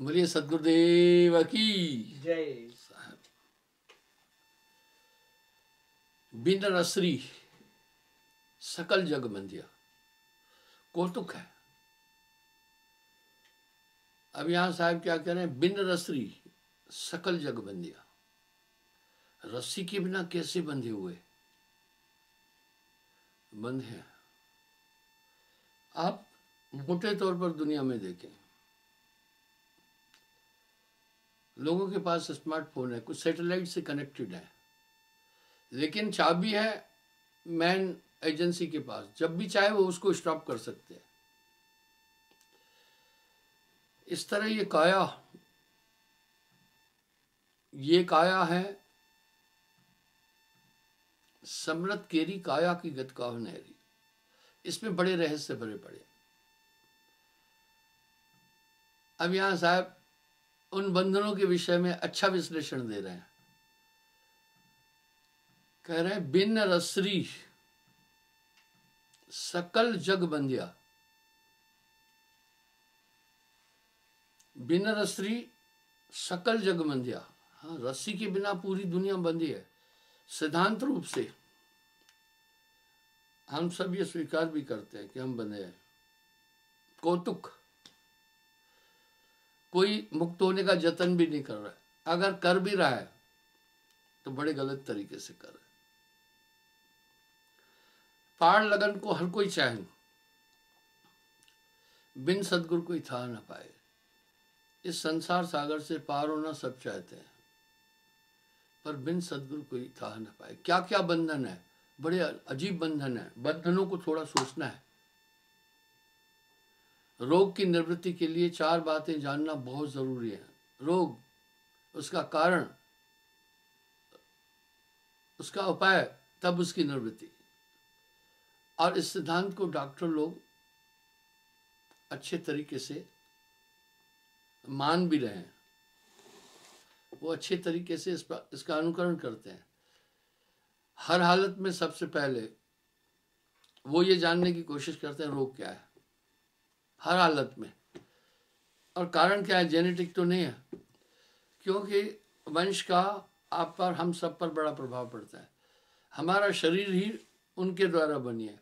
बोलिए सदगुरुदेव की जय बिन रसरी सकल जग मंदिया कौतुक है अब यहां साहब क्या कह रहे हैं बिन रसरी सकल जग बंदिया रस्सी के बिना कैसे बंधे हुए बंधे आप मोटे तौर पर दुनिया में देखें लोगों के पास स्मार्टफोन है कुछ सैटेलाइट से कनेक्टेड है लेकिन चाबी है मैन एजेंसी के पास जब भी चाहे वो उसको स्टॉप कर सकते हैं इस तरह ये काया ये काया है समृत केरी काया की गतकाह नहरी इसमें बड़े रहस्य भरे पड़े अब यहां साहब उन बंधनों के विषय में अच्छा विश्लेषण दे रहे हैं कह रहे हैं बिन रसरी सकल जग बंधिया बिन रसरी सकल जग बंदिया हाँ रस्सी के बिना पूरी दुनिया बंधी है सिद्धांत रूप से हम सब ये स्वीकार भी करते हैं कि हम बंधे हैं कौतुक कोई मुक्त होने का जतन भी नहीं कर रहा है अगर कर भी रहा है तो बड़े गलत तरीके से कर रहा है पार लगन को हर कोई चाहे बिन सदगुरु कोई था ना पाए इस संसार सागर से पार होना सब चाहते हैं पर बिन सदगुरु कोई था ना पाए क्या क्या बंधन है बड़े अजीब बंधन है बंधनों को थोड़ा सोचना है रोग की निवृत्ति के लिए चार बातें जानना बहुत ज़रूरी है रोग उसका कारण उसका उपाय तब उसकी निवृत्ति और इस सिद्धांत को डॉक्टर लोग अच्छे तरीके से मान भी रहे हैं वो अच्छे तरीके से इस पर इसका अनुकरण करते हैं हर हालत में सबसे पहले वो ये जानने की कोशिश करते हैं रोग क्या है हर हालत में और कारण क्या है जेनेटिक तो नहीं है क्योंकि वंश का आप पर हम सब पर बड़ा प्रभाव पड़ता है हमारा शरीर ही उनके द्वारा बनी है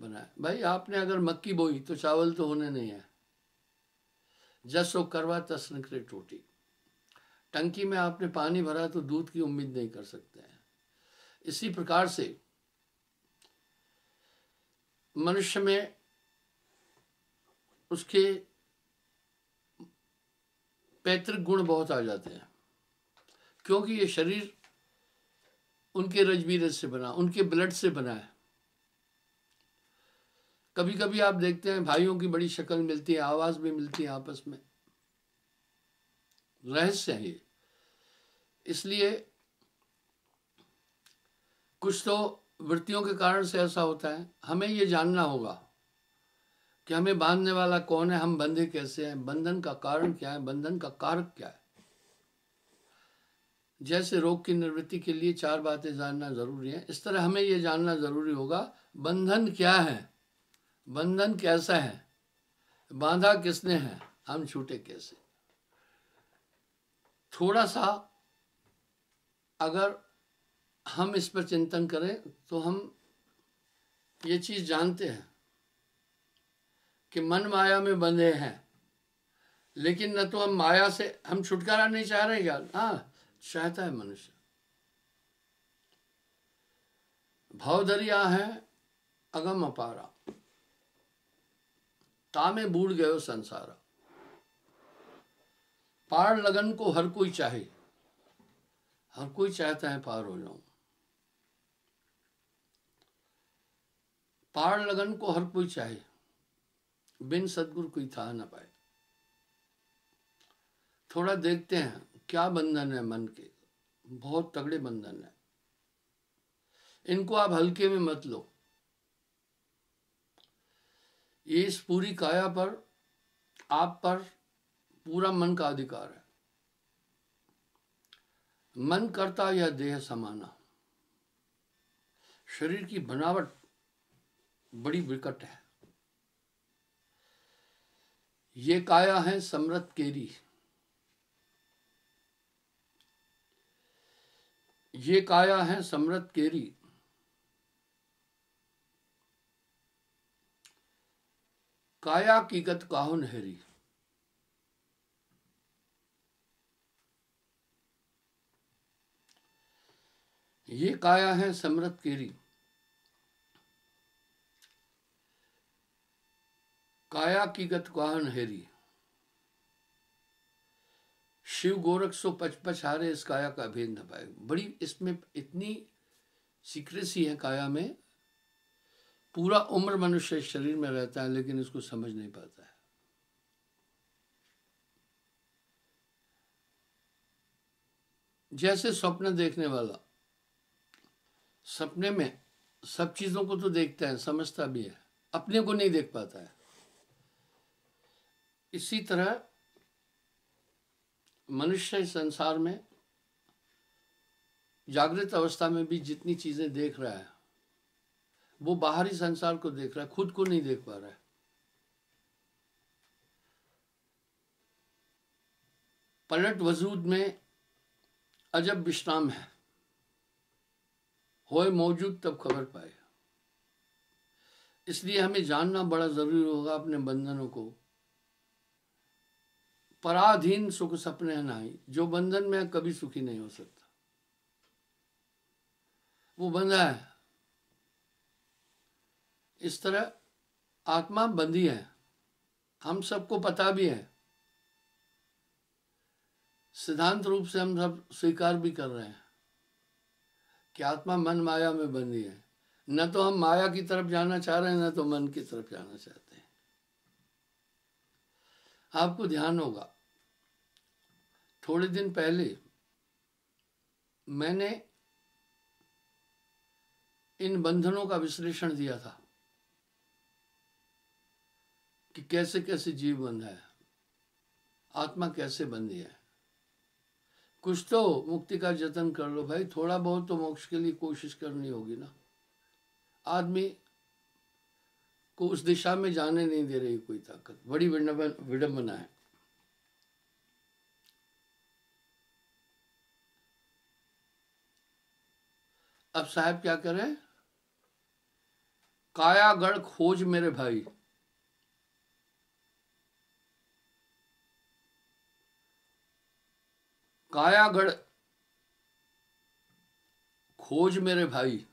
बना है भाई आपने अगर मक्की बोई तो चावल तो होने नहीं है जसो करवा तस निकले टोटी टंकी में आपने पानी भरा तो दूध की उम्मीद नहीं कर सकते हैं इसी प्रकार से मनुष्य में उसके पैतृक गुण बहुत आ जाते हैं क्योंकि ये शरीर उनके रजबीरज से बना उनके ब्लड से बना है कभी कभी आप देखते हैं भाइयों की बड़ी शक्ल मिलती है आवाज भी मिलती है आपस में रहस्य है ये इसलिए कुछ तो वृत्तियों के कारण से ऐसा होता है हमें ये जानना होगा कि हमें बांधने वाला कौन है हम बंधे कैसे हैं बंधन का कारण क्या है बंधन का कारक क्या है जैसे रोग की निवृत्ति के लिए चार बातें जानना जरूरी है इस तरह हमें यह जानना जरूरी होगा बंधन क्या है बंधन कैसा है बांधा किसने है हम छूटे कैसे थोड़ा सा अगर हम इस पर चिंतन करें तो हम ये चीज़ जानते हैं कि मन माया में बंधे हैं लेकिन न तो हम माया से हम छुटकारा नहीं चाह रहे क्या हाँ चाहता है मनुष्य भाव दरिया है अगम अपारा तामे बूढ़ गयो संसारा पार लगन को हर कोई चाहे हर कोई चाहता है पार हो जाऊं पार लगन को हर कोई चाहे बिन सदगुरु कोई था ना पाए थोड़ा देखते हैं क्या बंधन है मन के बहुत तगड़े बंधन है इनको आप हल्के में मत लो ये इस पूरी काया पर आप पर पूरा मन का अधिकार है मन करता या देह समाना शरीर की बनावट बड़ी विकट है ये काया है समृत केरी ये काया है समृत केरी काया की गत काहु नहरी ये काया है समृत केरी काया की गत कहन हेरी शिव गोरख सो पचपच हारे इस काया का भेद न पाए बड़ी इसमें इतनी सीक्रेसी है काया में पूरा उम्र मनुष्य शरीर में रहता है लेकिन इसको समझ नहीं पाता है जैसे स्वप्न देखने वाला सपने में सब चीज़ों को तो देखता है समझता भी है अपने को नहीं देख पाता है इसी तरह मनुष्य संसार में जागृत अवस्था में भी जितनी चीज़ें देख रहा है वो बाहरी संसार को देख रहा है खुद को नहीं देख पा रहा है पलट वजूद में अजब विश्राम है होए मौजूद तब खबर पाए इसलिए हमें जानना बड़ा ज़रूरी होगा अपने बंधनों को पराधीन सुख सपने नहीं जो बंधन में कभी सुखी नहीं हो सकता वो बंधा है इस तरह आत्मा बंधी है हम सबको पता भी है सिद्धांत रूप से हम सब स्वीकार भी कर रहे हैं कि आत्मा मन माया में बंधी है न तो हम माया की तरफ जाना चाह रहे हैं न तो मन की तरफ जाना चाह हैं आपको ध्यान होगा थोड़े दिन पहले मैंने इन बंधनों का विश्लेषण दिया था कि कैसे कैसे जीव बंधा है आत्मा कैसे बंधी है कुछ तो मुक्ति का जतन कर लो भाई थोड़ा बहुत तो मोक्ष के लिए कोशिश करनी होगी ना आदमी को उस दिशा में जाने नहीं दे रही कोई ताकत बड़ी विडंबना है अब साहब क्या करें कायागढ़ खोज मेरे भाई कायागढ़ खोज मेरे भाई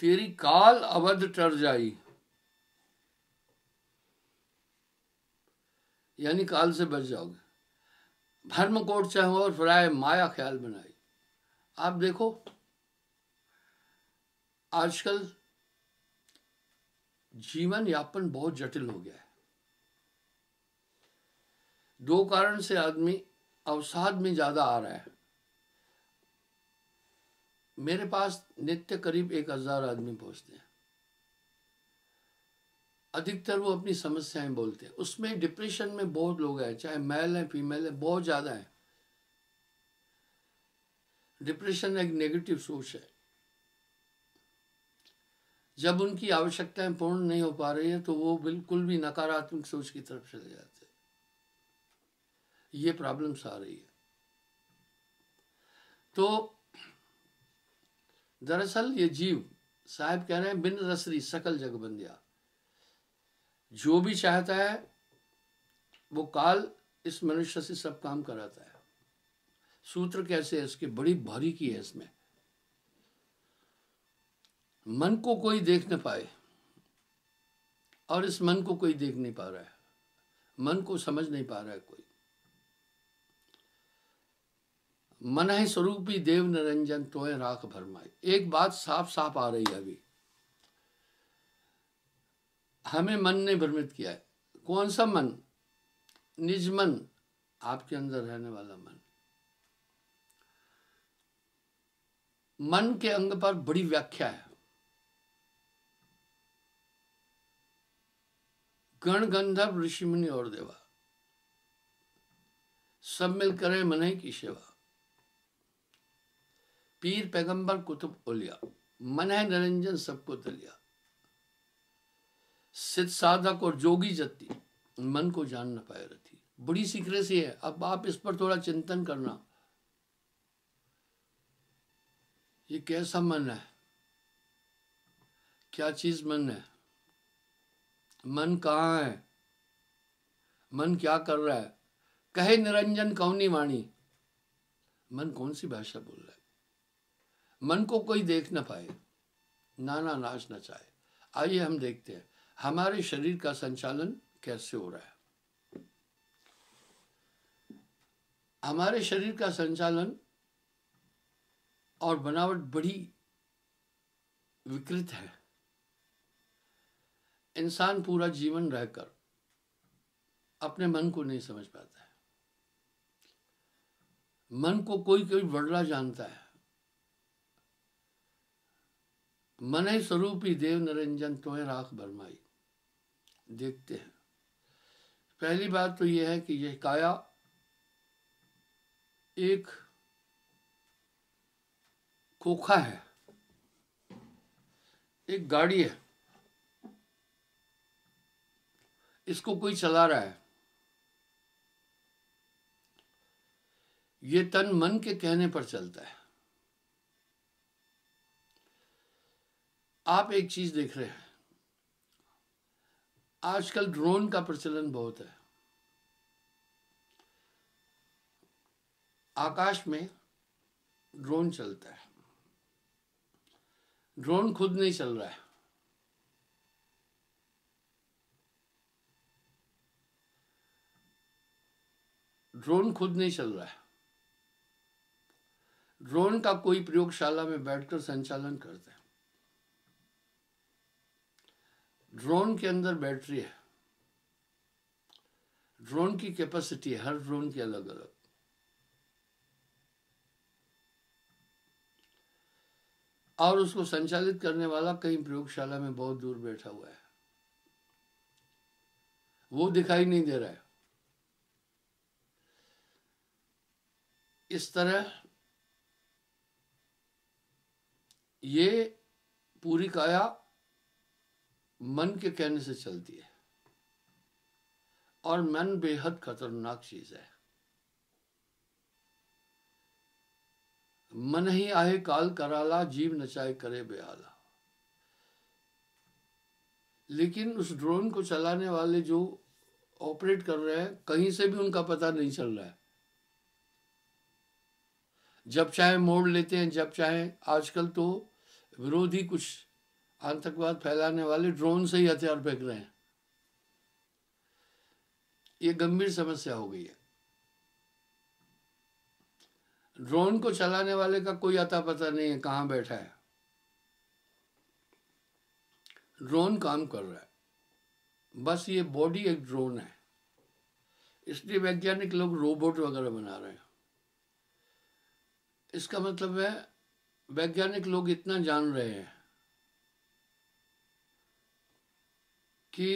तेरी काल अवध टर जाई यानी काल से बच जाओगे भर्म कोट और फराय माया ख्याल बनाई आप देखो आजकल जीवन यापन बहुत जटिल हो गया है दो कारण से आदमी अवसाद में ज़्यादा आ रहा है मेरे पास नित्य करीब एक हजार आदमी पहुंचते हैं अधिकतर वो अपनी समस्याएं बोलते हैं उसमें डिप्रेशन में बहुत लोग हैं चाहे मेल है फीमेल है बहुत ज़्यादा है डिप्रेशन एक नेगेटिव सोच है जब उनकी आवश्यकताएं पूर्ण नहीं हो पा रही है तो वो बिल्कुल भी नकारात्मक सोच की तरफ चले जाते हैं ये प्रॉब्लम्स आ रही है तो दरअसल ये जीव साहब कह रहे हैं बिन रसरी सकल जग बंदिया जो भी चाहता है वो काल इस मनुष्य से सब काम कराता है सूत्र कैसे है इसकी बड़ी भारी की है इसमें मन को कोई देख न पाए और इस मन को कोई देख नहीं पा रहा है मन को समझ नहीं पा रहा है कोई मन है स्वरूपी देव निरंजन तोय राख भरमाए एक बात साफ साफ आ रही है अभी हमें मन ने भ्रमित किया है कौन सा मन निज मन आपके अंदर रहने वाला मन मन के अंग पर बड़ी व्याख्या है गण गंधर्व ऋषि मुनि और देवा सब मिलकर मन मन की सेवा पीर पैगंबर कुतुब उलिया मन है निरंजन सबको दलिया सिद्ध साधक और जोगी जत्ती मन को जान न पाए रथी बड़ी सीक्रेसी है अब आप इस पर थोड़ा चिंतन करना ये कैसा मन है क्या चीज मन है मन कहाँ है मन क्या कर रहा है कहे निरंजन कौनी वाणी मन कौन सी भाषा बोल रहा है मन को कोई देख ना पाए नाना नाच न चाहे आइए हम देखते हैं हमारे शरीर का संचालन कैसे हो रहा है हमारे शरीर का संचालन और बनावट बड़ी विकृत है इंसान पूरा जीवन रहकर अपने मन को नहीं समझ पाता है मन को कोई कोई बड़ला जानता है मन स्वरूप ही देव निरंजन है राख भरमाई देखते हैं पहली बात तो यह है कि यह काया एक खोखा है एक गाड़ी है इसको कोई चला रहा है ये तन मन के कहने पर चलता है आप एक चीज़ देख रहे हैं आजकल ड्रोन का प्रचलन बहुत है आकाश में ड्रोन चलता है ड्रोन खुद नहीं चल रहा है ड्रोन खुद नहीं चल रहा है ड्रोन का कोई प्रयोगशाला में बैठकर संचालन करता है ड्रोन के अंदर बैटरी है ड्रोन की कैपेसिटी हर ड्रोन की अलग अलग और उसको संचालित करने वाला कहीं प्रयोगशाला में बहुत दूर बैठा हुआ है वो दिखाई नहीं दे रहा है इस तरह ये पूरी काया मन के कहने से चलती है और मन बेहद खतरनाक चीज है मन ही आहे काल कराला जीव नचाए करे बेहाला लेकिन उस ड्रोन को चलाने वाले जो ऑपरेट कर रहे हैं कहीं से भी उनका पता नहीं चल रहा है जब चाहे मोड़ लेते हैं जब चाहे आजकल तो विरोधी कुछ आतंकवाद फैलाने वाले ड्रोन से ही हथियार फेंक रहे हैं ये गंभीर समस्या हो गई है ड्रोन को चलाने वाले का कोई अता पता नहीं है कहां बैठा है ड्रोन काम कर रहा है बस ये बॉडी एक ड्रोन है इसलिए वैज्ञानिक लोग रोबोट वगैरह बना रहे हैं इसका मतलब है वैज्ञानिक लोग इतना जान रहे हैं कि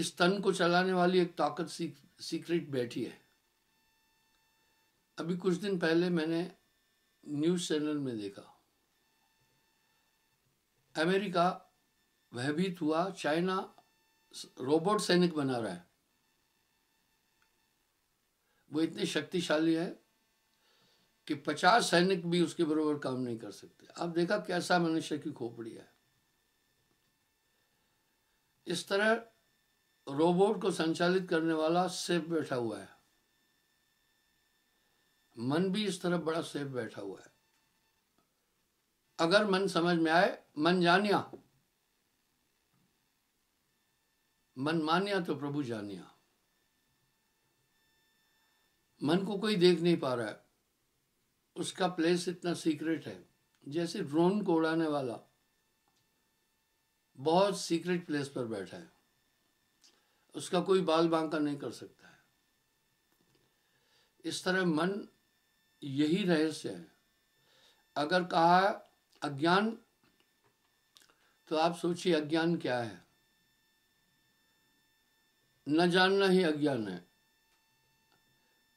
इस तन को चलाने वाली एक ताकत सीक्रेट बैठी है अभी कुछ दिन पहले मैंने न्यूज़ चैनल में देखा अमेरिका भयभीत हुआ चाइना रोबोट सैनिक बना रहा है वो इतने शक्तिशाली है कि पचास सैनिक भी उसके बराबर काम नहीं कर सकते आप देखा कैसा मनुष्य की खोपड़ी है इस तरह रोबोट को संचालित करने वाला सेफ बैठा हुआ है मन भी इस तरह बड़ा सेफ बैठा हुआ है अगर मन समझ में आए मन जानिया मन मानिया तो प्रभु जानिया मन को कोई देख नहीं पा रहा है उसका प्लेस इतना सीक्रेट है जैसे ड्रोन को उड़ाने वाला बहुत सीक्रेट प्लेस पर बैठा है उसका कोई बाल बांका नहीं कर सकता है इस तरह मन यही रहस्य है अगर कहा अज्ञान तो आप सोचिए अज्ञान क्या है न जानना ही अज्ञान है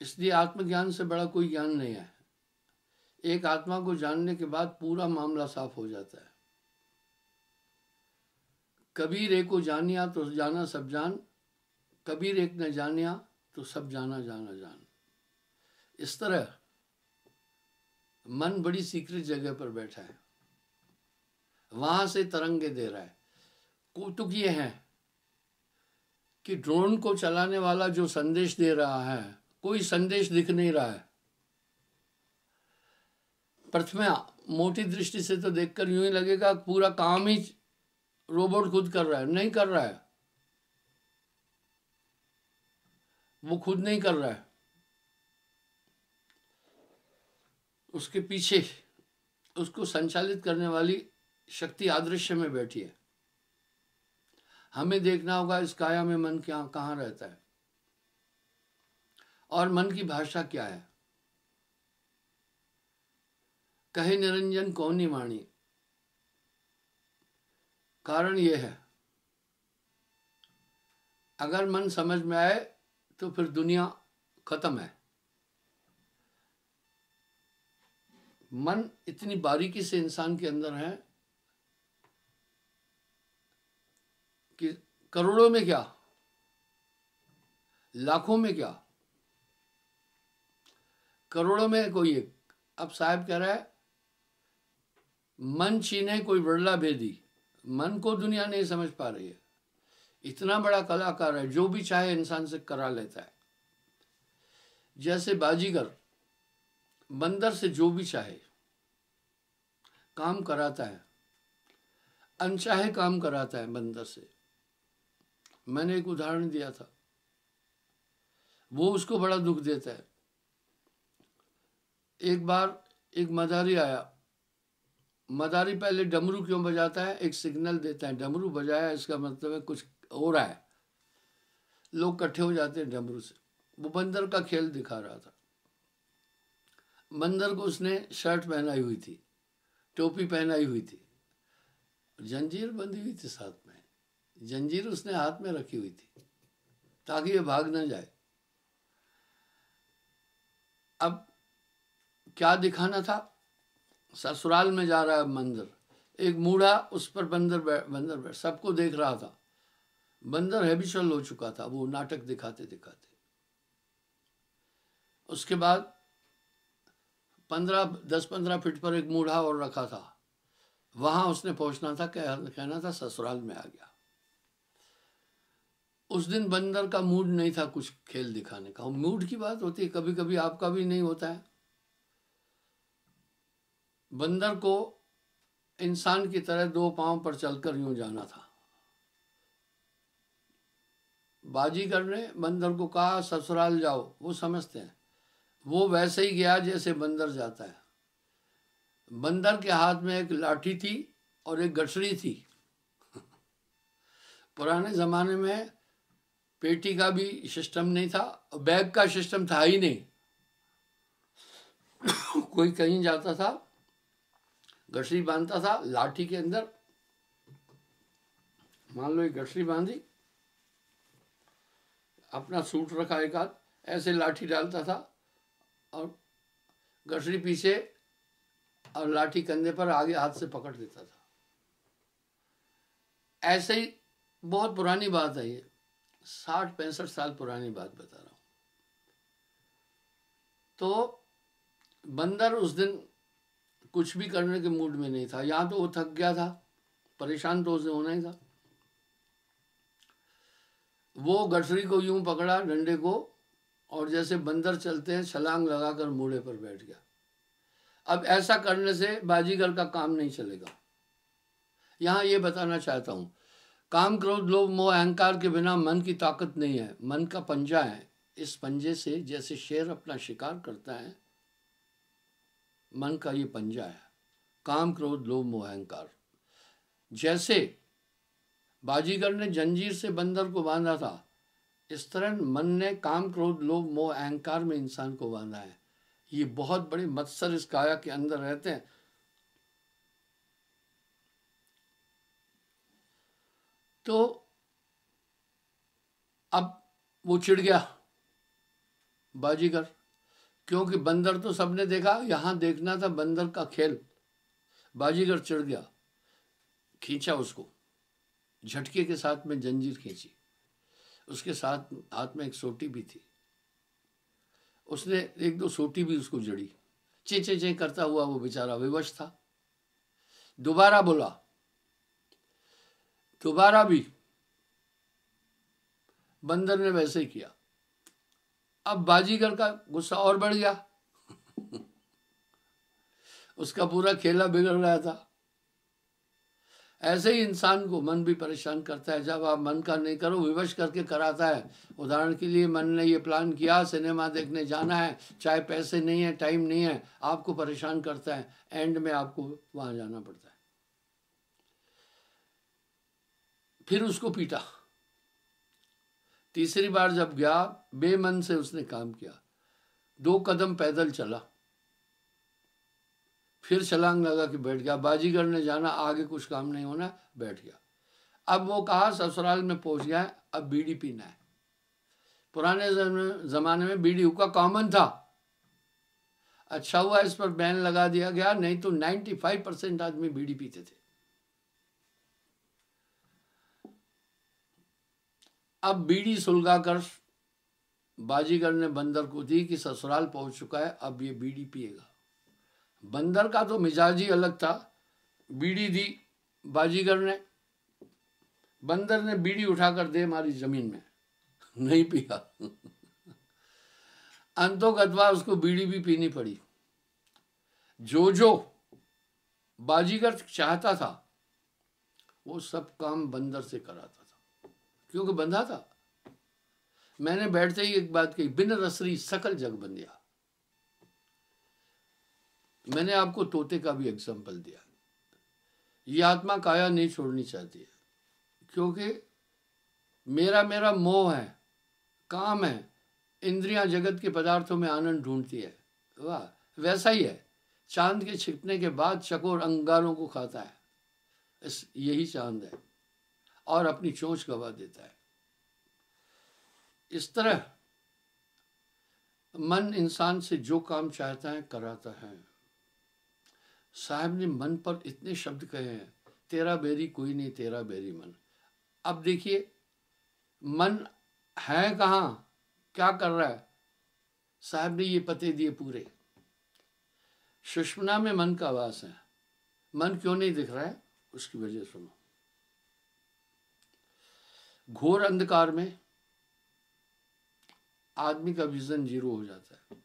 इसलिए आत्मज्ञान से बड़ा कोई ज्ञान नहीं है एक आत्मा को जानने के बाद पूरा मामला साफ हो जाता है कबीर एक को जानिया तो जाना सब जान कबीर एक ने जानिया तो सब जाना जाना जान इस तरह मन बड़ी सीक्रेट जगह पर बैठा है वहां से तरंगे दे रहा है कौतुक ये है कि ड्रोन को चलाने वाला जो संदेश दे रहा है कोई संदेश दिख नहीं रहा है प्रथम मोटी दृष्टि से तो देखकर यूं ही लगेगा पूरा काम ही रोबोट खुद कर रहा है नहीं कर रहा है वो खुद नहीं कर रहा है उसके पीछे उसको संचालित करने वाली शक्ति आदृश्य में बैठी है हमें देखना होगा इस काया में मन क्या कहाँ रहता है और मन की भाषा क्या है कहे निरंजन कौनी वाणी कारण ये है अगर मन समझ में आए तो फिर दुनिया खत्म है मन इतनी बारीकी से इंसान के अंदर है कि करोड़ों में क्या लाखों में क्या करोड़ों में कोई एक अब साहब कह रहा है मन छीने कोई बड़ला भेदी मन को दुनिया नहीं समझ पा रही है इतना बड़ा कलाकार है जो भी चाहे इंसान से करा लेता है जैसे बाजीगर बंदर से जो भी चाहे काम कराता है अनचाहे काम कराता है बंदर से मैंने एक उदाहरण दिया था वो उसको बड़ा दुख देता है एक बार एक मदारी आया मदारी पहले डमरू क्यों बजाता है एक सिग्नल देता है डमरू बजाया इसका मतलब है कुछ हो रहा है लोग इकट्ठे हो जाते हैं डमरू से वो बंदर का खेल दिखा रहा था बंदर को उसने शर्ट पहनाई हुई थी टोपी पहनाई हुई थी जंजीर बंधी हुई थी साथ में जंजीर उसने हाथ में रखी हुई थी ताकि ये भाग ना जाए अब क्या दिखाना था ससुराल में जा रहा है बंदर एक मूढ़ा उस पर बंदर बैठ बंदर बैठ सबको देख रहा था बंदर हैबिशल हो चुका था वो नाटक दिखाते दिखाते उसके बाद पंद्रह दस पंद्रह फीट पर एक मूढ़ा और रखा था वहां उसने पहुंचना था कह, कहना था ससुराल में आ गया उस दिन बंदर का मूड नहीं था कुछ खेल दिखाने का मूड की बात होती है कभी कभी आपका भी नहीं होता है बंदर को इंसान की तरह दो पांव पर चलकर यूं जाना था बाजीगर ने बंदर को कहा ससुराल जाओ वो समझते हैं वो वैसे ही गया जैसे बंदर जाता है बंदर के हाथ में एक लाठी थी और एक गठरी थी पुराने ज़माने में पेटी का भी सिस्टम नहीं था बैग का सिस्टम था ही नहीं कोई कहीं जाता था गठरी बांधता था लाठी के अंदर मान लो एक गठरी बांधी अपना सूट रखा एक हाथ ऐसे लाठी डालता था और गठरी पीछे और लाठी कंधे पर आगे हाथ से पकड़ देता था ऐसे ही बहुत पुरानी बात है ये साठ पैंसठ साल पुरानी बात बता रहा हूं तो बंदर उस दिन कुछ भी करने के मूड में नहीं था या तो वो थक गया था परेशान तो उसे होना ही था वो गठरी को यूं पकड़ा डंडे को और जैसे बंदर चलते हैं छलांग लगाकर मूड़े पर बैठ गया अब ऐसा करने से बाजीगर का काम नहीं चलेगा यहां ये बताना चाहता हूं काम क्रोध लोभ मोह अहंकार के बिना मन की ताकत नहीं है मन का पंजा है इस पंजे से जैसे शेर अपना शिकार करता है मन का ये पंजा है काम क्रोध लोभ मोहंकार जैसे बाजीगर ने जंजीर से बंदर को बांधा था इस तरह मन ने काम क्रोध लोभ मोह अहंकार में इंसान को बांधा है ये बहुत बड़े मत्सर इस काया के अंदर रहते हैं तो अब वो चिड़ गया बाजीगर क्योंकि बंदर तो सबने देखा यहाँ देखना था बंदर का खेल बाजीगर चढ़ गया खींचा उसको झटके के साथ में जंजीर खींची उसके साथ हाथ में एक सोटी भी थी उसने एक दो सोटी भी उसको जड़ी चे चे चे करता हुआ वो बेचारा विवश था दोबारा बोला दोबारा भी बंदर ने वैसे ही किया अब बाजीगर का गुस्सा और बढ़ गया उसका पूरा खेला बिगड़ रहा था ऐसे ही इंसान को मन भी परेशान करता है जब आप मन का नहीं करो विवश करके कराता है उदाहरण के लिए मन ने ये प्लान किया सिनेमा देखने जाना है चाहे पैसे नहीं है टाइम नहीं है आपको परेशान करता है एंड में आपको वहां जाना पड़ता है फिर उसको पीटा तीसरी बार जब गया बेमन से उसने काम किया दो कदम पैदल चला फिर छलांग लगा कि बैठ गया बाजीगर ने जाना आगे कुछ काम नहीं होना बैठ गया अब वो कहा ससुराल में पहुंच गया अब बीड़ी पीना है पुराने जमाने में बीड़ी हुक्का कॉमन था अच्छा हुआ इस पर बैन लगा दिया गया नहीं तो 95 परसेंट आदमी बीड़ी पीते थे अब बीड़ी सुलगाकर बाजीगर ने बंदर को दी कि ससुराल पहुंच चुका है अब ये बीड़ी पिएगा बंदर का तो मिजाज ही अलग था बीड़ी दी बाजीगर ने बंदर ने बीड़ी उठाकर दे मारी जमीन में नहीं पिया गतवा उसको बीड़ी भी पीनी पड़ी जो जो बाजीगर चाहता था वो सब काम बंदर से कराता क्योंकि बंधा था मैंने बैठते ही एक बात कही बिन रसरी सकल जग गया मैंने आपको तोते का भी एग्जाम्पल दिया ये आत्मा काया नहीं छोड़नी चाहती है क्योंकि मेरा मेरा मोह है काम है इंद्रियां जगत के पदार्थों में आनंद ढूंढती है वाह वैसा ही है चांद के छिपने के बाद चकोर अंगारों को खाता है इस यही चांद है और अपनी चोंच गवा देता है इस तरह मन इंसान से जो काम चाहता है कराता है साहब ने मन पर इतने शब्द कहे हैं तेरा बेरी कोई नहीं तेरा बेरी मन अब देखिए मन है कहाँ क्या कर रहा है साहब ने ये पते दिए पूरे सुषमना में मन का आवास है मन क्यों नहीं दिख रहा है उसकी वजह सुनो घोर अंधकार में आदमी का विजन जीरो हो जाता है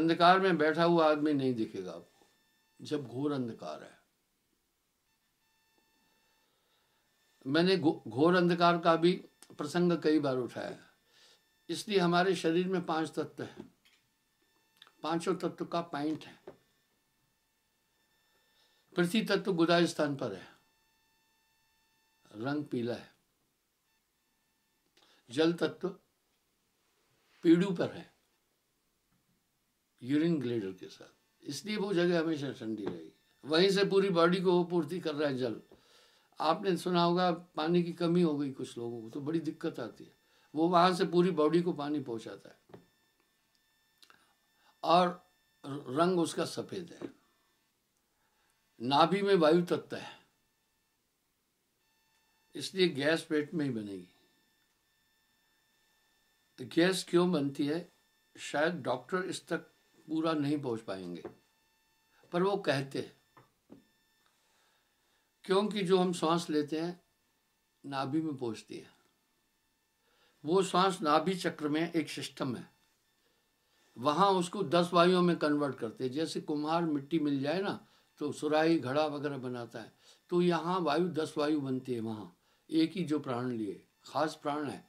अंधकार में बैठा हुआ आदमी नहीं दिखेगा आपको जब घोर अंधकार है मैंने घोर अंधकार का भी प्रसंग कई बार उठाया इसलिए हमारे शरीर में पांच तत्व है पांचों तत्व का पॉइंट है पृथ्वी तत्व गुदाय स्थान पर है रंग पीला है जल तत्व पीड़ू पर है यूरिन ग्लेडर के साथ इसलिए वो जगह हमेशा ठंडी रहेगी वहीं से पूरी बॉडी को वो पूर्ति कर रहा है जल आपने सुना होगा पानी की कमी हो गई कुछ लोगों को तो बड़ी दिक्कत आती है वो वहां से पूरी बॉडी को पानी पहुंचाता है और रंग उसका सफ़ेद है नाभि में वायु तत्व है इसलिए गैस पेट में ही बनेगी तो गैस क्यों बनती है शायद डॉक्टर इस तक पूरा नहीं पहुंच पाएंगे पर वो कहते हैं क्योंकि जो हम सांस लेते हैं नाभि में पहुंचती है वो सांस नाभि चक्र में एक सिस्टम है वहाँ उसको दस वायुओं में कन्वर्ट करते हैं जैसे कुम्हार मिट्टी मिल जाए ना तो सुराही घड़ा वगैरह बनाता है तो यहाँ वायु दस वायु बनती है वहाँ एक ही जो प्राण लिए खास प्राण है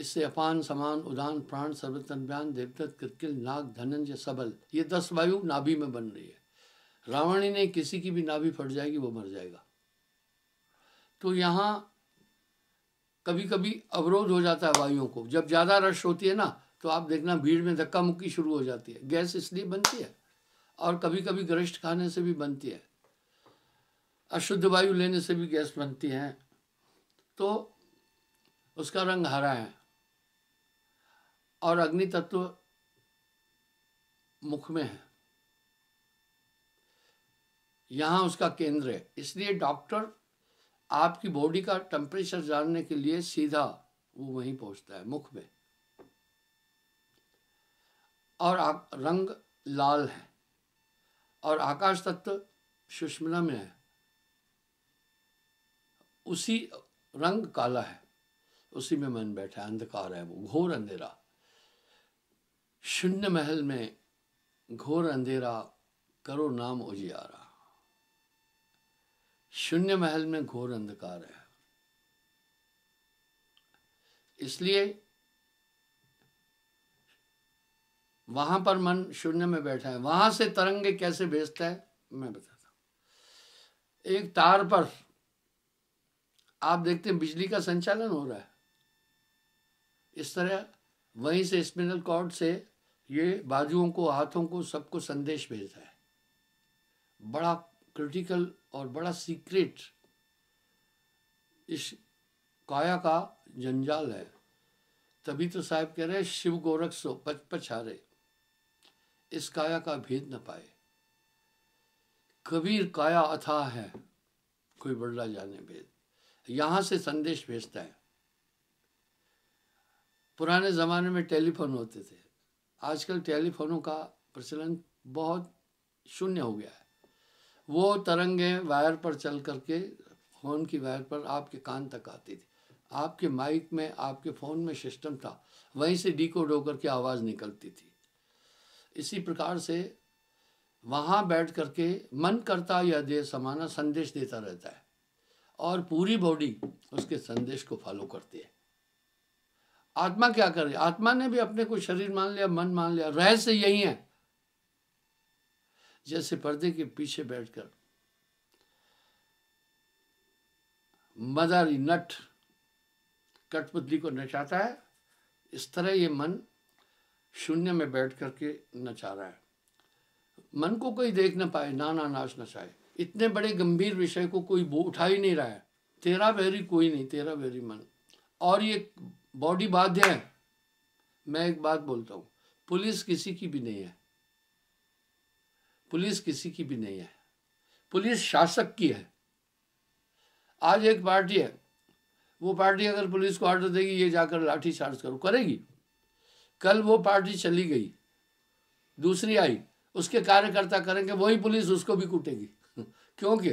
इससे अपान समान उदान प्राण सर्वतन बयान देवदत्त कृतकिल नाग धनंजय सबल ये दस वायु नाभि में बन रही है रावणी ने किसी की भी नाभि फट जाएगी वो मर जाएगा तो यहाँ कभी कभी अवरोध हो जाता है वायुओं को जब ज़्यादा रश होती है ना तो आप देखना भीड़ में धक्का मुक्की शुरू हो जाती है गैस इसलिए बनती है और कभी कभी गरिष्ठ खाने से भी बनती है अशुद्ध वायु लेने से भी गैस बनती है तो उसका रंग हरा है और अग्नि तत्व मुख में है यहां उसका केंद्र है इसलिए डॉक्टर आपकी बॉडी का टेम्परेचर जानने के लिए सीधा वो वहीं पहुंचता है मुख में और आप रंग लाल है और आकाश तत्व सुषमना में है उसी रंग काला है उसी में मन बैठा है अंधकार है वो घोर अंधेरा शून्य महल में घोर अंधेरा करो नाम उजियारा शून्य महल में घोर अंधकार है इसलिए वहां पर मन शून्य में बैठा है वहां से तरंगे कैसे भेजता है मैं बताता हूं एक तार पर आप देखते हैं बिजली का संचालन हो रहा है इस तरह वहीं से स्पिनल कॉर्ड से ये बाजुओं को हाथों को सबको संदेश भेजता है बड़ा क्रिटिकल और बड़ा सीक्रेट इस काया का जंजाल है तभी तो साहब कह रहे हैं शिव गोरख सो पच पछारे इस काया का भेद न पाए कबीर काया अथाह है कोई बड़ा जाने भेद यहां से संदेश भेजता है पुराने ज़माने में टेलीफोन होते थे आजकल टेलीफोनों का प्रचलन बहुत शून्य हो गया है वो तरंगे वायर पर चल करके फ़ोन की वायर पर आपके कान तक आती थी आपके माइक में आपके फ़ोन में सिस्टम था वहीं से डिकोड होकर के आवाज़ निकलती थी इसी प्रकार से वहाँ बैठ करके मन करता या दे समाना संदेश देता रहता है और पूरी बॉडी उसके संदेश को फॉलो करती है आत्मा क्या करे आत्मा ने भी अपने को शरीर मान लिया मन मान लिया रहस्य यही है जैसे पर्दे के पीछे बैठकर मदारी नट कठपुतली को नचाता है इस तरह ये मन शून्य में बैठ करके नचा रहा है मन को कोई देख ना पाए ना ना नाच नचाए इतने बड़े गंभीर विषय को कोई उठा ही नहीं रहा है तेरा बहरी कोई नहीं तेरा बहरी मन और ये बॉडी बाध्य है मैं एक बात बोलता हूँ पुलिस किसी की भी नहीं है पुलिस किसी की भी नहीं है पुलिस शासक की है आज एक पार्टी है वो पार्टी अगर पुलिस को ऑर्डर देगी ये जाकर लाठी चार्ज करो करेगी कल वो पार्टी चली गई दूसरी आई उसके कार्यकर्ता करेंगे वही पुलिस उसको भी कूटेगी क्योंकि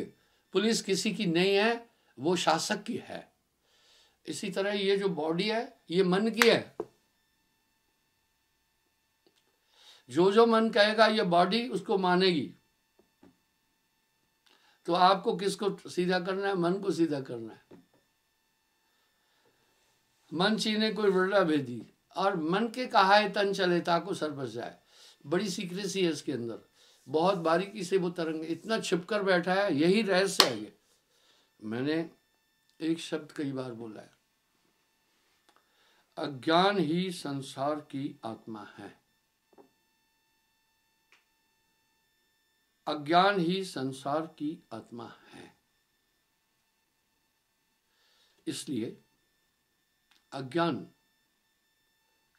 पुलिस किसी की नहीं है वो शासक की है इसी तरह ये जो बॉडी है ये मन की है जो जो मन कहेगा ये बॉडी उसको मानेगी तो आपको किसको सीधा करना है मन को सीधा करना है मन चीने कोई वृद्धा भेदी और मन के कहा है तन चले ताको सर पर जाए बड़ी सीक्रेसी है इसके अंदर बहुत बारीकी से वो तरंग इतना छिपकर बैठा है यही रहस्य है ये मैंने एक शब्द कई बार बोला है अज्ञान ही संसार की आत्मा है अज्ञान ही संसार की आत्मा है इसलिए अज्ञान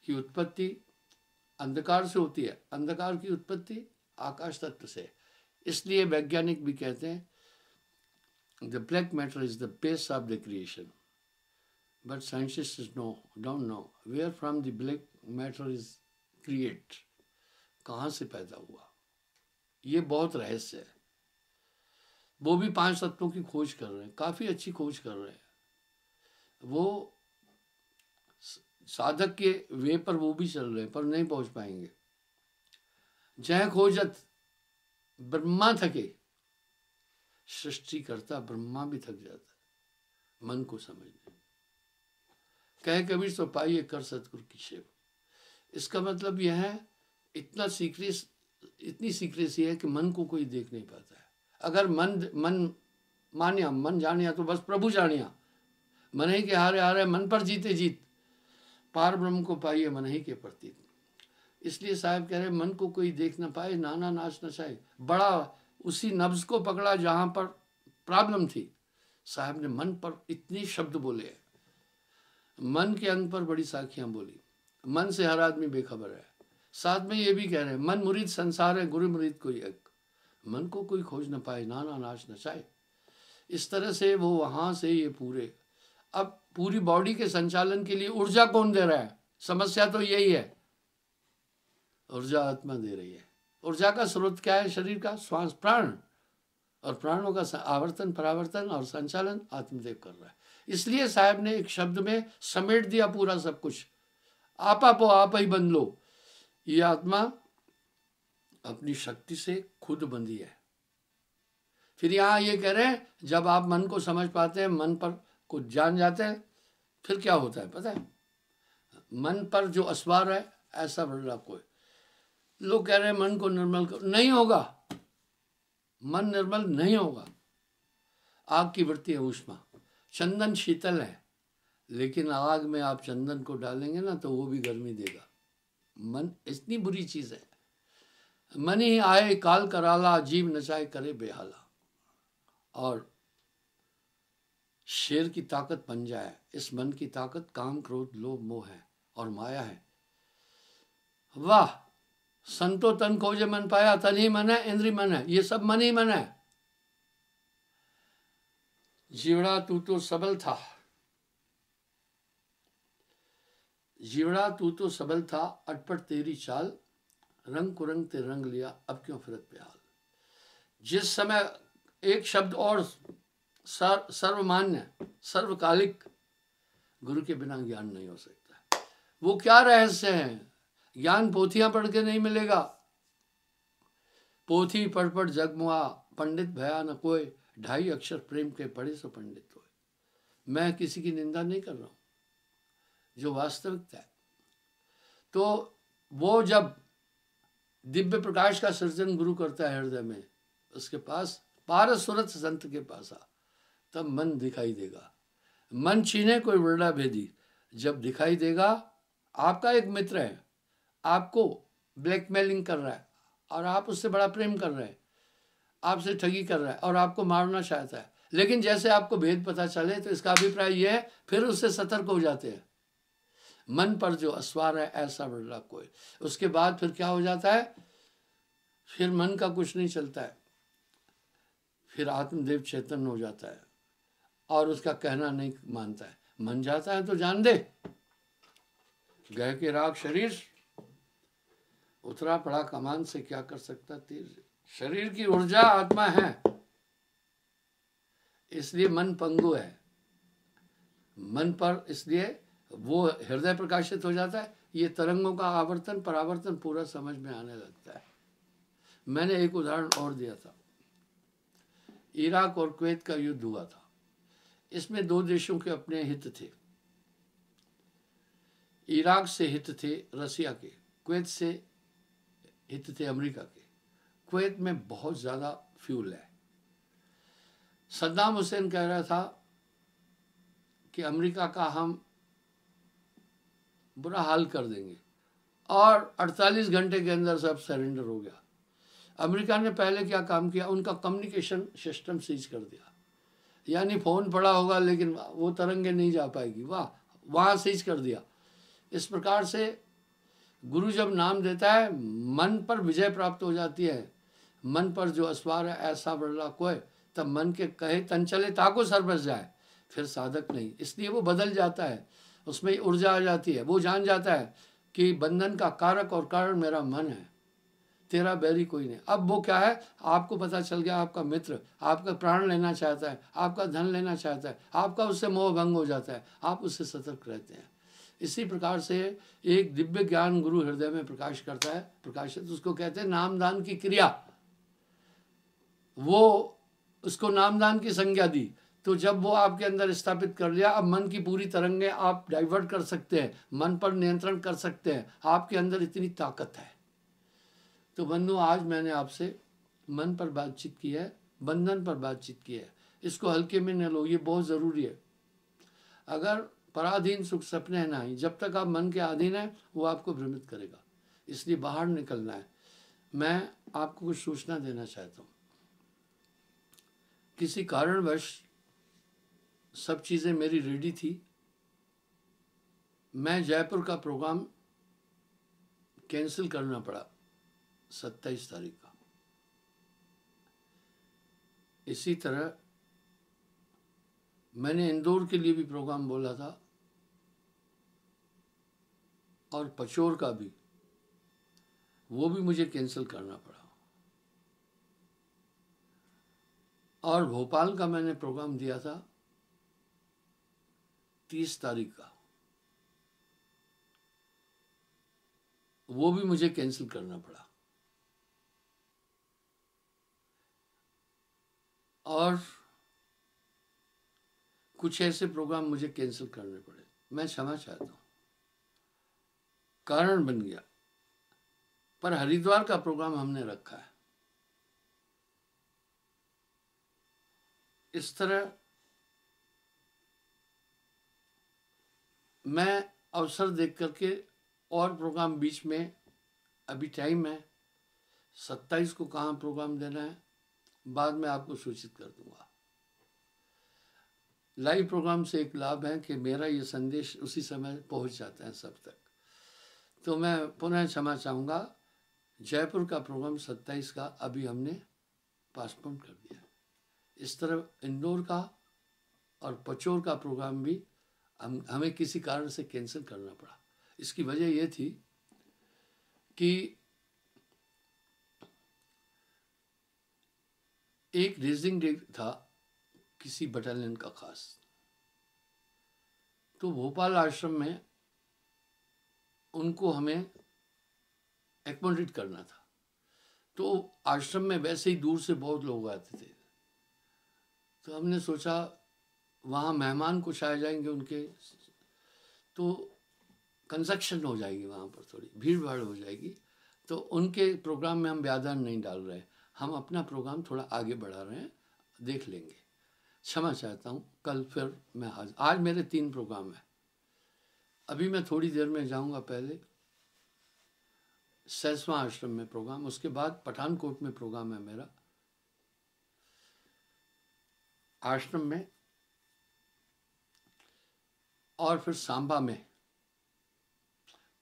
की उत्पत्ति अंधकार से होती है अंधकार की उत्पत्ति आकाश तत्व से इसलिए वैज्ञानिक भी कहते हैं the black matter is the base of the creation but scientists know, don't know where from the black matter is create, कहाँ से पैदा हुआ ये बहुत रहस्य है वो भी पांच तत्वों की खोज कर रहे हैं काफ़ी अच्छी खोज कर रहे हैं वो साधक के वे पर वो भी चल रहे हैं पर नहीं पहुंच पाएंगे जय खोजत ब्रह्मा थके सृष्टि करता ब्रह्मा भी थक जाता मन को समझने कहे कबीर तो पाइए कर सतगुरु की सेवा इसका मतलब यह है इतना सीक्रेस इतनी सीक्रेसी है कि मन को कोई देख नहीं पाता है अगर मन मन मान्या मन जानिया तो बस प्रभु जानिया मन ही के हारे हारे मन पर जीते जीत पार ब्रह्म को पाइए मन ही के प्रतीत इसलिए साहब कह रहे मन को कोई देख ना पाए नाना नाच चाहे बड़ा उसी नब्ज को पकड़ा जहाँ पर प्रॉब्लम थी साहब ने मन पर इतने शब्द बोले हैं मन के अंग पर बड़ी साखियां बोली मन से हर आदमी बेखबर है साथ में ये भी कह रहे हैं मन मुरीद संसार है गुरु मुरीद कोई एक मन को कोई खोज न पाए नाना नाच चाहे इस तरह से वो वहां से ये पूरे अब पूरी बॉडी के संचालन के लिए ऊर्जा कौन दे रहा है समस्या तो यही है ऊर्जा आत्मा दे रही है ऊर्जा का स्रोत क्या है शरीर का श्वास प्राण और प्राणों का आवर्तन परावर्तन और संचालन आत्मदेव कर रहा है इसलिए साहब ने एक शब्द में समेट दिया पूरा सब कुछ आप आपो आप ही बन लो ये आत्मा अपनी शक्ति से खुद बंधी है फिर यहां ये कह रहे हैं जब आप मन को समझ पाते हैं मन पर कुछ जान जाते हैं फिर क्या होता है पता है मन पर जो असवार है ऐसा बड़ा कोई लोग कह रहे हैं मन को निर्मल कर नहीं होगा मन निर्मल नहीं होगा आग की वृत्ति है ऊष्मा चंदन शीतल है लेकिन आग में आप चंदन को डालेंगे ना तो वो भी गर्मी देगा मन इतनी बुरी चीज़ है मन ही आए काल कराला जीव नचाए करे बेहाला और शेर की ताकत बन जाए इस मन की ताकत काम क्रोध लोभ मोह है और माया है वाह संतो तन खोजे मन पाया तन ही मन है इंद्री मन है ये सब मन ही मन है जीवड़ा तू तो सबल था जीवड़ा तू तो सबल था अटपट तेरी चाल रंग को रंग ते रंग लिया अब क्यों फिरत प्याल जिस समय एक शब्द और सर, सर्वमान्य सर्वकालिक गुरु के बिना ज्ञान नहीं हो सकता वो क्या रहस्य है ज्ञान पोथियां पढ़ के नहीं मिलेगा पोथी पढ़ पढ़ जगमुआ पंडित भया न कोई ढाई अक्षर प्रेम के पढ़े सो पंडित हो मैं किसी की निंदा नहीं कर रहा हूं जो वास्तविकता है तो वो जब दिव्य प्रकाश का सृजन गुरु करता है हृदय में उसके पास पारसुरथ संत के पास आ तब मन दिखाई देगा मन छीने कोई वर्णा भेदी जब दिखाई देगा आपका एक मित्र है आपको ब्लैकमेलिंग कर रहा है और आप उससे बड़ा प्रेम कर रहे हैं आपसे ठगी कर रहा है और आपको मारना चाहता है लेकिन जैसे आपको भेद पता चले तो इसका अभिप्राय यह है फिर उससे सतर्क हो जाते हैं मन पर जो अस्वार है ऐसा बढ़ला कोई उसके बाद फिर क्या हो जाता है फिर मन का कुछ नहीं चलता है फिर आत्मदेव चेतन हो जाता है और उसका कहना नहीं मानता है मन जाता है तो जान दे गह के राग शरीर उतरा पड़ा कमान से क्या कर सकता तीर शरीर की ऊर्जा आत्मा है इसलिए मन पंगु है मन पर इसलिए वो हृदय प्रकाशित हो जाता है ये तरंगों का आवर्तन परावर्तन पूरा समझ में आने लगता है मैंने एक उदाहरण और दिया था इराक और कुवैत का युद्ध हुआ था इसमें दो देशों के अपने हित थे इराक से हित थे रसिया के कुवैत से हित थे अमेरिका के कुवैत में बहुत ज़्यादा फ्यूल है सद्दाम हुसैन कह रहा था कि अमेरिका का हम बुरा हाल कर देंगे और 48 घंटे के अंदर सब सरेंडर हो गया अमेरिका ने पहले क्या काम किया उनका कम्युनिकेशन सिस्टम सीज कर दिया यानी फ़ोन पड़ा होगा लेकिन वो तरंगे नहीं जा पाएगी वाह वहाँ सीज कर दिया इस प्रकार से गुरु जब नाम देता है मन पर विजय प्राप्त हो जाती है मन पर जो असवार है ऐसा बड़ला कोय तब मन के कहे तन चले ताको सर बस जाए फिर साधक नहीं इसलिए वो बदल जाता है उसमें ऊर्जा आ जाती है वो जान जाता है कि बंधन का कारक और कारण मेरा मन है तेरा बैरी कोई नहीं अब वो क्या है आपको पता चल गया आपका मित्र आपका प्राण लेना चाहता है आपका धन लेना चाहता है आपका उससे मोह भंग हो जाता है आप उससे सतर्क रहते हैं इसी प्रकार से एक दिव्य ज्ञान गुरु हृदय में प्रकाश करता है प्रकाशित उसको कहते हैं नामदान की क्रिया वो उसको नामदान की संज्ञा दी तो जब वो आपके अंदर स्थापित कर लिया अब मन की पूरी तरंगें आप डाइवर्ट कर सकते हैं मन पर नियंत्रण कर सकते हैं आपके अंदर इतनी ताकत है तो बंधु आज मैंने आपसे मन पर बातचीत की है बंधन पर बातचीत की है इसको हल्के में न लो ये बहुत ज़रूरी है अगर पराधीन सुख सपने ना ही जब तक आप मन के अधीन हैं वो आपको भ्रमित करेगा इसलिए बाहर निकलना है मैं आपको कुछ सूचना देना चाहता हूँ किसी कारणवश सब चीज़ें मेरी रेडी थी मैं जयपुर का प्रोग्राम कैंसिल करना पड़ा सत्ताईस तारीख का इसी तरह मैंने इंदौर के लिए भी प्रोग्राम बोला था और पचोर का भी वो भी मुझे कैंसिल करना पड़ा और भोपाल का मैंने प्रोग्राम दिया था तीस तारीख का वो भी मुझे कैंसिल करना पड़ा और कुछ ऐसे प्रोग्राम मुझे कैंसिल करने पड़े मैं क्षमा चाहता हूँ कारण बन गया पर हरिद्वार का प्रोग्राम हमने रखा है इस तरह मैं अवसर देख करके और प्रोग्राम बीच में अभी टाइम है सत्ताईस को कहाँ प्रोग्राम देना है बाद में आपको सूचित कर दूंगा लाइव प्रोग्राम से एक लाभ है कि मेरा ये संदेश उसी समय पहुंच जाता है सब तक तो मैं पुनः क्षमा चाहूँगा जयपुर का प्रोग्राम सत्ताईस का अभी हमने पासपोर्ट कर दिया इस तरह इंदौर का और पचोर का प्रोग्राम भी हम हमें किसी कारण से कैंसिल करना पड़ा इसकी वजह यह थी कि एक रेजिंग डे था किसी बटालियन का खास तो भोपाल आश्रम में उनको हमें एकोमोडेट करना था तो आश्रम में वैसे ही दूर से बहुत लोग आते थे तो हमने सोचा वहाँ मेहमान कुछ आ जाएंगे उनके तो कंस्ट्रक्शन हो जाएगी वहाँ पर थोड़ी भीड़ भाड़ हो जाएगी तो उनके प्रोग्राम में हम व्यादान नहीं डाल रहे हम अपना प्रोग्राम थोड़ा आगे बढ़ा रहे हैं देख लेंगे क्षमा चाहता हूँ कल फिर मैं आज आज मेरे तीन प्रोग्राम हैं अभी मैं थोड़ी देर में जाऊँगा पहले सैसवा आश्रम में प्रोग्राम उसके बाद पठानकोट में प्रोग्राम है मेरा आश्रम में और फिर सांबा में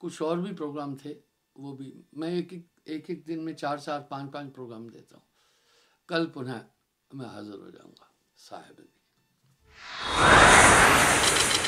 कुछ और भी प्रोग्राम थे वो भी मैं एक एक एक एक दिन में चार चार पाँच पाँच प्रोग्राम देता हूँ कल पुनः मैं हाजिर हो जाऊँगा साहेब